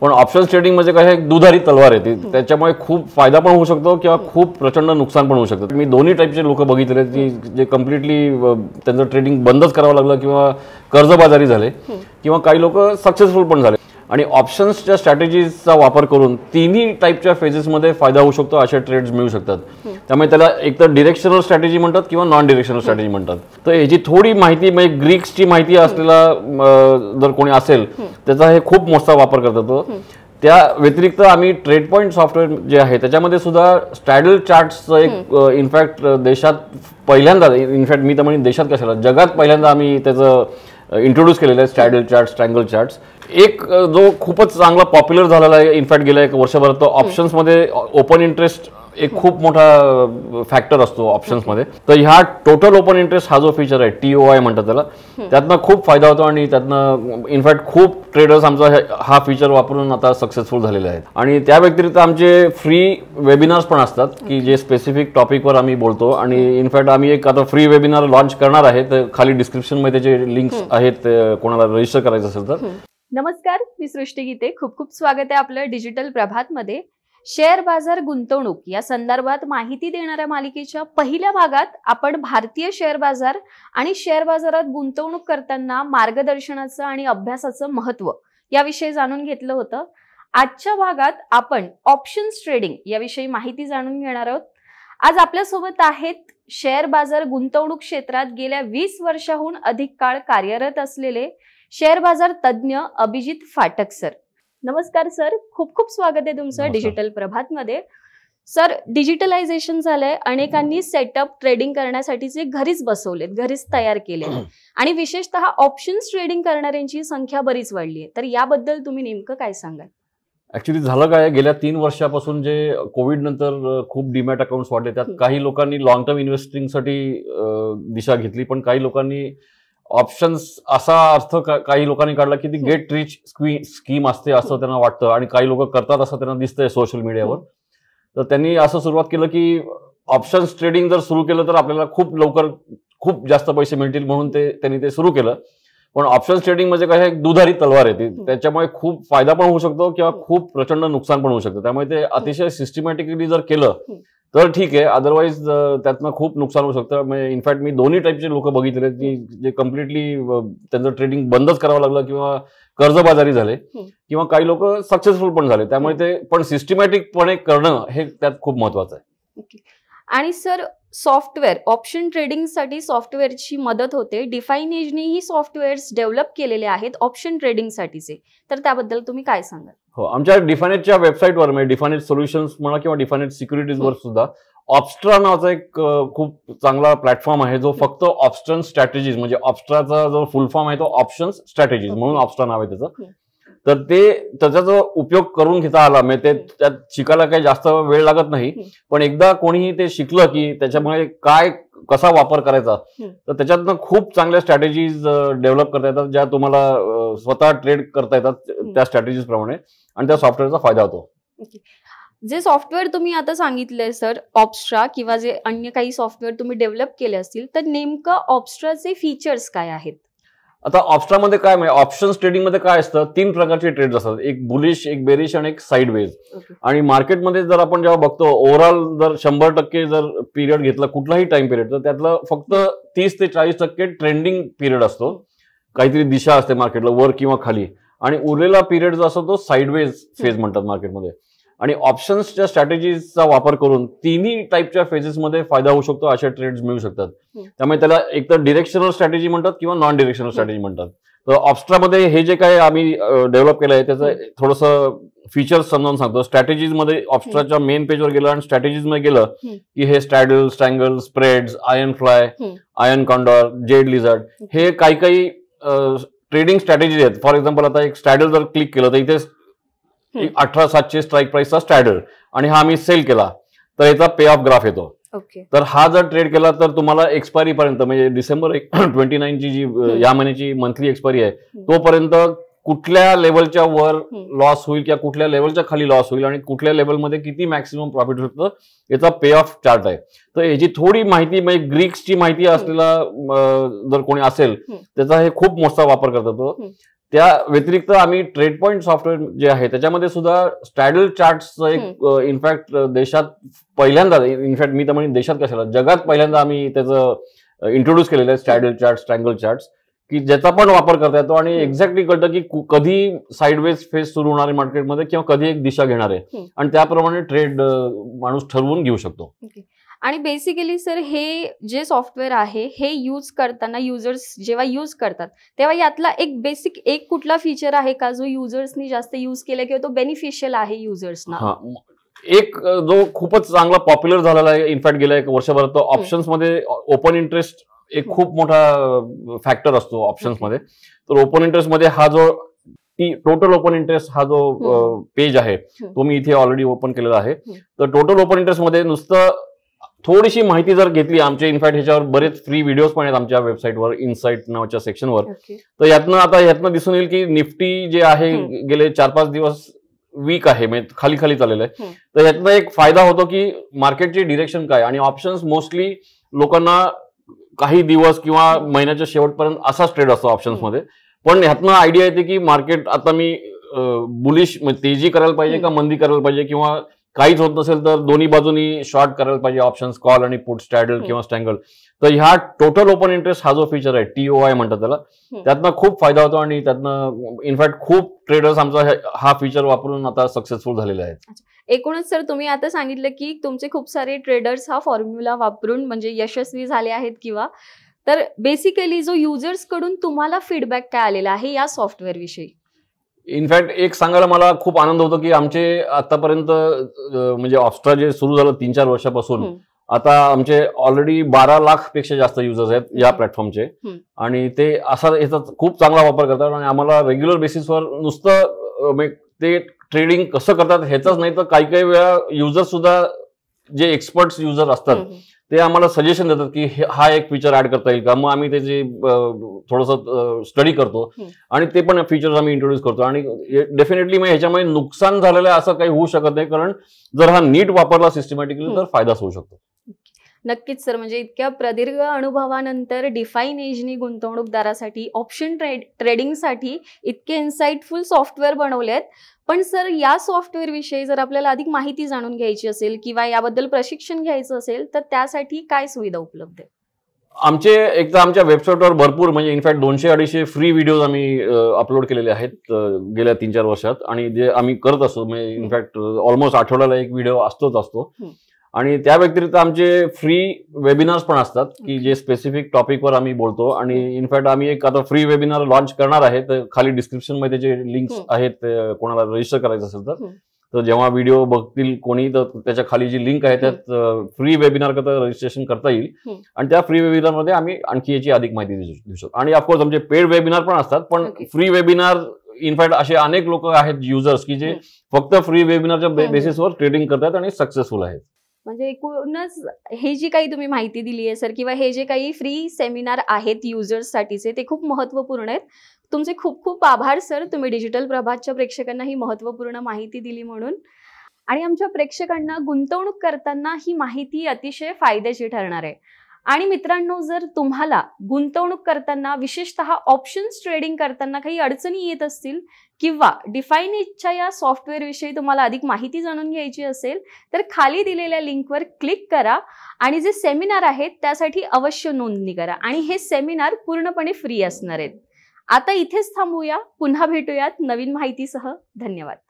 पण option trading म्हणजे काय दुधारी तलवार आहे ती त्याच्यामुळे खूप फायदा पण होऊ शकतो किंवा खूप प्रचंड नुकसान पण होऊ शकतं मी दोन्ही टाईपचे लोक बघितले की जे कम्प्लिटली त्यांचं ट्रेडिंग बंदच करावं लागलं किंवा कर्जबाजारी झाले किंवा काही लोक सक्सेसफुल पण झाले आणि ऑप्शन्सच्या स्ट्रॅटेजीजचा वापर करून तिन्ही टाईपच्या फेजेसमध्ये फायदा होऊ शकतो असे ट्रेड्स मिळू शकतात त्यामुळे त्याला एक तर डिरेक्शनल स्ट्रॅटेजी म्हणतात किंवा नॉन डिरेक्शनल स्ट्रॅटेजी म्हणतात तर याची थोडी माहिती म्हणजे ग्रीक्सची माहिती असलेला जर कोणी असेल त्याचा हे खूप मोठा वापर करतात त्या व्यतिरिक्त आम्ही ट्रेड पॉईंट सॉफ्टवेअर जे आहे त्याच्यामध्ये सुद्धा स्टॅडल चार्ट्सचं एक इनफॅक्ट देशात पहिल्यांदा इनफॅक्ट मी तर म्हणजे देशात कशाला जगात पहिल्यांदा आम्ही त्याचं इंट्रोड्यूस केलेले आहेत स्टॅडल चार्ट स्ट्रँगल चार्ट्स एक जो खूपच चांगला पॉप्युलर झालेला आहे इनफॅक्ट गेल्या एक वर्षभरात तो ऑप्शन्समध्ये ओपन इंटरेस्ट एक खूप मोठा फॅक्टर असतो ऑप्शन्समध्ये तर ह्या टोटल ओपन इंटरेस्ट हा जो फीचर आहे टी ओ आय म्हणतात त्याला त्यातनं खूप फायदा होतो आणि त्यातनं इनफॅक्ट खूप ट्रेडर्स आमचा हा फीचर वापरून आता सक्सेसफुल झालेले आहेत आणि त्या व्यतिरिक्त आमचे फ्री वेबिनार्स पण असतात की जे स्पेसिफिक टॉपिकवर आम्ही बोलतो आणि इनफॅक्ट आम्ही एक आता फ्री वेबिनार लॉन्च करणार आहे तर खाली डिस्क्रिप्शनमध्ये जे लिंक्स आहेत कोणाला रजिस्टर करायचं असेल तर नमस्कार मी सृष्टी गीते खूप खूप स्वागत आहे आपलं डिजिटल प्रभात मध्ये शेअर बाजार गुंतवणूक या संदर्भात माहिती देणाऱ्या मालिकेच्या पहिल्या भागात आपण भारतीय शेअर बाजार आणि शेअर बाजारात गुंतवणूक करताना मार्गदर्शनाचं आणि अभ्यासाचं महत्व याविषयी जाणून घेतलं होतं आजच्या भागात आपण ऑप्शन्स ट्रेडिंग याविषयी माहिती जाणून घेणार आहोत आज आपल्यासोबत आहेत शेअर बाजार गुंतवणूक क्षेत्रात गेल्या वीस वर्षाहून अधिक काळ कार्यरत असलेले शेअर बाजार तज्ज्ञ अभिजित फाटक सर नमस्कार सर खूप खूप स्वागत आहे तुमचं डिजिटल प्रभात मध्ये सर डिजिटलायझेशन झालंय अनेकांनी सेटअप ट्रेडिंग करण्यासाठीचे घरीच बसवलेत घरीच तयार केले आणि विशेषतः ऑप्शन्स ट्रेडिंग करणाऱ्यांची संख्या बरीच वाढली आहे तर याबद्दल तुम्ही नेमकं काय सांगाल ऍक्च्युली झालं काय गेल्या तीन वर्षापासून जे कोविड नंतर खूप डीमॅट अकाउंट वाढले त्यात काही लोकांनी लॉंग टर्म इन्व्हेस्टिंगसाठी दिशा घेतली पण काही लोकांनी ऑप्शन्स असा अर्थ काही लोकांनी काढला की ती गेट रिच स्कीम असते असं हो. त्यांना वाटतं आणि काही लोक करतात असं त्यांना दिसतंय सोशल मीडियावर तर त्यांनी असं सुरुवात केलं की ऑप्शन्स ट्रेडिंग जर सुरू केलं तर आपल्याला खूप लवकर खूप जास्त पैसे मिळतील म्हणून ते त्यांनी ते सुरू केलं पण ऑप्शन्स ट्रेडिंग म्हणजे काय एक दुधारी तलवार आहे ती हो. त्याच्यामुळे खूप फायदा पण होऊ शकतो किंवा हो. खूप प्रचंड नुकसान पण होऊ शकतं त्यामुळे ते अतिशय सिस्टमॅटिकली जर केलं तर ठीक आहे अदरवाईज त्यातनं खूप नुकसान होऊ शकतं म्हणजे इनफॅक्ट मी दोन्ही टाईपचे लोक बघितले की जे कम्प्लिटली त्यांचं ट्रेडिंग बंदच करावं लागलं किंवा कर्जबाजारी झाले किंवा काही लोक सक्सेसफुल पण झाले त्यामुळे ते पण सिस्टमॅटिकपणे करणं हे त्यात खूप महत्वाचं आहे आणि सर सॉफ्टवेअर ऑप्शन ट्रेडिंगसाठी सॉफ्टवेअरची मदत होते डिफाईन एजने ही सॉफ्टवेअर्स डेव्हलप केलेले आहेत ऑप्शन ट्रेडिंगसाठीचे तर त्याबद्दल तुम्ही काय सांगाल हो आमच्या डिफायनेटच्या वेबसाईटवर म्हणजे डिफायनेट सोल्युशन्स म्हणा किंवा डिफायनेट वर हो. सुद्धा ऑप्स्ट्रा नावाचा एक खूप चांगला प्लॅटफॉर्म आहे जो हो. फक्त ऑप्शन स्ट्रॅटेजीज म्हणजे ऑप्स्ट्राचा जो फुल फॉर्म आहे तो ऑप्शन स्ट्रॅटेजीज म्हणून ऑप्स्ट्रा नाव आहे त्याचं तर ते त्याचा जो उपयोग करून घेता आला म्हणजे ते त्यात शिकायला काही जास्त वेळ लागत नाही पण एकदा कोणीही ते शिकलं की त्याच्यामुळे काय कसा वापर करायचा तर त्याच्यातनं खूप चांगल्या स्ट्रॅटेजीज डेव्हलप करता येतात ज्या तुम्हाला स्वतः ट्रेड करता येतात त्या स्ट्रॅटेजीज प्रमाणे आणि त्या सॉफ्टवेअरचा फायदा होतो जे सॉफ्टवेअर तुम्ही आता सांगितलंय सर ऑप्स्ट्रा किंवा जे अन्य काही सॉफ्टवेअर तुम्ही डेव्हलप केले असतील तर नेमकं ऑप्स्ट्राचे फीचर्स काय आहेत आता ऑप्स्ट्रामध्ये काय म्हणजे ऑप्शन्स ट्रेडिंगमध्ये काय असतं तीन प्रकारचे ट्रेड असतात एक बुलिश एक बेरिश आणि एक साईड वेज आणि मार्केटमध्ये जर आपण जेव्हा बघतो ओव्हरऑल जर शंभर टक्के जर पिरियड घेतला कुठलाही टाइम पिरियड तर त्यातलं फक्त तीस ते चाळीस टक्के ट्रेंडिंग पिरियड असतो काहीतरी दिशा असते मार्केटला वर किंवा खाली आणि उरलेला पिरियड जो असतो तो साईडवेज फेज म्हणतात मार्केटमध्ये आणि ऑप्शन्सच्या स्ट्रॅटेजीचा वापर करून तिन्ही टाईपच्या फेजेसमध्ये फायदा होऊ शकतो अशा ट्रेड्स मिळू शकतात त्यामुळे त्याला एक तर डिरेक्शनल स्ट्रॅटेजी म्हणतात किंवा नॉन डिरेक्शनल स्ट्रॅटेजी म्हणतात तर ऑप्स्ट्रामध्ये हे जे काय आम्ही डेव्हलप केलं आहे त्याचं थोडंसं फीचर्स समजावून सांगतो स्ट्रॅटेजीजमध्ये ऑप्स्ट्राच्या मेन पेजवर गेलं आणि स्ट्रॅटेजीजमध्ये गेलं की हे straddle strangle spreads iron fly iron condor jade lizard हे काही काही ट्रेडिंग स्ट्रॅटेजीज आहेत फॉर एक्झाम्पल आता एक स्ट्रॅडल जर क्लिक केलं तर इथे एक अठरा सातशे स्ट्राईक प्राईसचा स्टॅडर्ड आणि हा आम्ही सेल केला तर याचा पे ऑफ ग्राफ येतो तर हा जर ट्रेड केला तर तुम्हाला एक्सपायरी पर्यंत म्हणजे डिसेंबर ट्वेंटी नाईनची जी या महिन्याची मंथली एक्सपायरी आहे तोपर्यंत कुठल्या लेवलच्या वर लॉस होईल किंवा कुठल्या लेवलच्या खाली लॉस होईल आणि कुठल्या लेवलमध्ये किती मॅक्सिमम प्रॉफिट होतं याचा पे ऑफ चार्ट आहे तर याची थोडी माहिती म्हणजे ग्रीक्सची माहिती असलेला जर कोणी असेल त्याचा हे खूप मोठा वापर करतात त्या व्यतिरिक्त आम्ही ट्रेड पॉईंट सॉफ्टवेअर जे आहे त्याच्यामध्ये सुद्धा स्टॅडल चार्ट एक इनफॅक्ट देशात पहिल्यांदा इनफॅक्ट मी तर म्हणजे देशात कशाला जगात पहिल्यांदा आम्ही त्याचं इंट्रोड्यूस केलेलं आहे स्ट्रॅडल चार्ट स्ट्रँगल चार्ट की ज्याचा पण वापर करता येतो आणि एक्झॅक्टली कळतं की कधी साईडवेज फेस सुरू होणार आहे मार्केटमध्ये किंवा कधी एक दिशा घेणार आहे आणि त्याप्रमाणे ट्रेड माणूस ठरवून घेऊ शकतो आणि बेसिकली सर हे जे सॉफ्टवेअर आहे हे यूज करताना युजर्स जेव्हा यूज करतात तेव्हा यातला एक बेसिक एक कुठला फीचर आहे का जो युजर्सनी जास्त यूज केला किंवा तो बेनिफिशियल आहे युजर्सना एक जो खूपच चांगला पॉप्युलर झालेला आहे इनफॅक्ट गेल्या एक वर्षभर तो ऑप्शन्स मध्ये ओपन इंटरेस्ट एक खूप मोठा फॅक्टर असतो ऑप्शन्स मध्ये तर ओपन इंटरेस्ट मध्ये हा जो ती टोटल ओपन इंटरेस्ट हा जो पेज आहे तो मी इथे ऑलरेडी ओपन केलेला आहे तर टोटल ओपन इंटरेस्ट मध्ये नुसतं थोडीशी माहिती जर घेतली आमचे इनफॅक्ट ह्याच्यावर बरेच फ्री व्हिडिओज पण आहेत आमच्या वेबसाईटवर इनसाईट नावाच्या सेक्शनवर तर यातनं आता यातनं दिसून येईल की निफ्टी जे आहे गेले चार पाच दिवस वीक आहे म्हणजे खाली खाली चाललेलं आहे तर यातनं एक फायदा होतो की मार्केटचे डिरेक्शन काय आणि ऑप्शन्स मोस्टली लोकांना काही दिवस किंवा महिन्याच्या शेवटपर्यंत असाच ट्रेड असतो ऑप्शन्समध्ये पण ह्यातनं आयडिया येते की मार्केट आता मी बुलिश म्हणजे तेजी करायला पाहिजे का मंदी करायला पाहिजे किंवा काहीच होत नसेल तर दोन्ही बाजूनी शॉर्ट करायला पाहिजे ऑप्शन्स कॉल आणि पुट स्टॅडल किंवा स्टँगल तर ह्या टोटल ओपन इंटरेस्ट हा जो फीचर आहे आय म्हणतात त्याला त्यातनं खूप फायदा होतो आणि त्यातनं इनफॅक्ट खूप ट्रेडर्स आमचा हा फीचर वापरून आता सक्सेसफुल झालेला आहेत एकूणच सर तुम्ही आता सांगितलं की तुमचे खूप सारे ट्रेडर्स हा फॉर्म्युला वापरून म्हणजे यशस्वी झाले आहेत किंवा तर बेसिकली जो युजर्सकडून तुम्हाला फीडबॅक काय आलेला आहे या सॉफ्टवेअरविषयी इनफॅक्ट एक सांगायला मला खूप आनंद होतो की आमचे आतापर्यंत म्हणजे ऑप्स्ट्रा जे सुरू झालं तीन चार वर्षापासून आता आमचे ऑलरेडी बारा लाख पेक्षा जास्त युजर्स आहेत या प्लॅटफॉर्मचे आणि ते असा याचा खूप चांगला वापर करतात आणि आम्हाला रेग्युलर बेसिसवर नुसतं म्हणजे ते ट्रेडिंग कसं करतात ह्याचाच नाही तर काही काही वेळा युजर्स सुद्धा जे एक्सपर्ट युजर असतात ते आम्हाला सजेशन देतात की हा एक फीचर ऍड करता येईल का मग आम्ही त्याची थोडस स्टडी करतो आणि ते पण फीचर्स आम्ही इंट्रोड्यूस करतो आणि डेफिनेटली मग ह्याच्यामुळे नुकसान झालेलं असं काही होऊ शकत नाही कारण जर हा नीट वापरला सिस्टमॅटिकली तर फायदाच होऊ शकतो नक्कीच सर म्हणजे इतक्या प्रदीर्घ अनुभवानंतर डिफाईन एजनी गुंतवणूकदारासाठी ऑप्शन ट्रेड ट्रेडिंगसाठी इतके इन्साइटफुल सॉफ्टवेअर बनवले आहेत पण सर या सॉफ्टवेअरविषयी जर आपल्याला अधिक माहिती जाणून घ्यायची असेल किंवा याबद्दल प्रशिक्षण घ्यायचं असेल तर त्यासाठी काय सुविधा उपलब्ध आहे आमचे एक तर आमच्या वेबसाईटवर भरपूर म्हणजे इनफॅक्ट दोनशे अडीचशे फ्री व्हिडिओज आम्ही अपलोड केलेले आहेत गेल्या तीन चार वर्षात आणि जे आम्ही करत असतो म्हणजे इनफॅक्ट ऑलमोस्ट आठवड्याला एक व्हिडिओ असतोच असतो आणि त्या व्यतिरिक्त आमचे फ्री वेबिनार्स पण असतात की जे स्पेसिफिक टॉपिकवर आम्ही बोलतो आणि इनफॅक्ट आम्ही एक आता फ्री वेबिनार लॉन्च करणार आहे तर खाली डिस्क्रिप्शन मध्ये जे लिंक्स हो. आहेत कोणाला रजिस्टर करायचं असेल तर हो. तर जेव्हा व्हिडिओ बघतील कोणी तर त्याच्या खाली जी लिंक आहे त्यात फ्री हो. वेबिनार करता रजिस्ट्रेशन करता येईल आणि त्या फ्री वेबिनार मध्ये आम्ही आणखी याची अधिक माहिती देऊ शकतो आणि ऑफकोर्स आमचे पेड वेबिनार पण असतात पण फ्री वेबिनार इनफॅक्ट असे अनेक लोक आहेत युजर्स की जे फक्त फ्री वेबिनारच्या बेसिसवर ट्रेडिंग करतात आणि सक्सेसफुल आहेत म्हणजे एकूणच हे जी काही तुम्ही माहिती दिली आहे सर किंवा हे जे काही फ्री सेमिनार आहेत युजर्ससाठीचे ते खूप महत्त्वपूर्ण आहेत तुमचे खूप खूप आभार सर तुम्ही डिजिटल प्रभातच्या प्रेक्षकांना ही महत्त्वपूर्ण माहिती दिली म्हणून आणि आमच्या प्रेक्षकांना गुंतवणूक करताना ही माहिती अतिशय फायद्याची ठरणार आहे आणि मित्रांनो जर तुम्हाला गुंतवणूक करताना विशेषतः ऑप्शन्स ट्रेडिंग करताना काही अडचणी येत असतील किंवा डिफाईन या सॉफ्टवेअरविषयी तुम्हाला अधिक माहिती जाणून घ्यायची असेल तर खाली दिलेल्या लिंकवर क्लिक करा आणि जे सेमिनार आहेत त्यासाठी अवश्य नोंदणी करा आणि हे सेमिनार पूर्णपणे फ्री असणार आहेत आता इथेच थांबूया पुन्हा भेटूयात नवीन माहितीसह धन्यवाद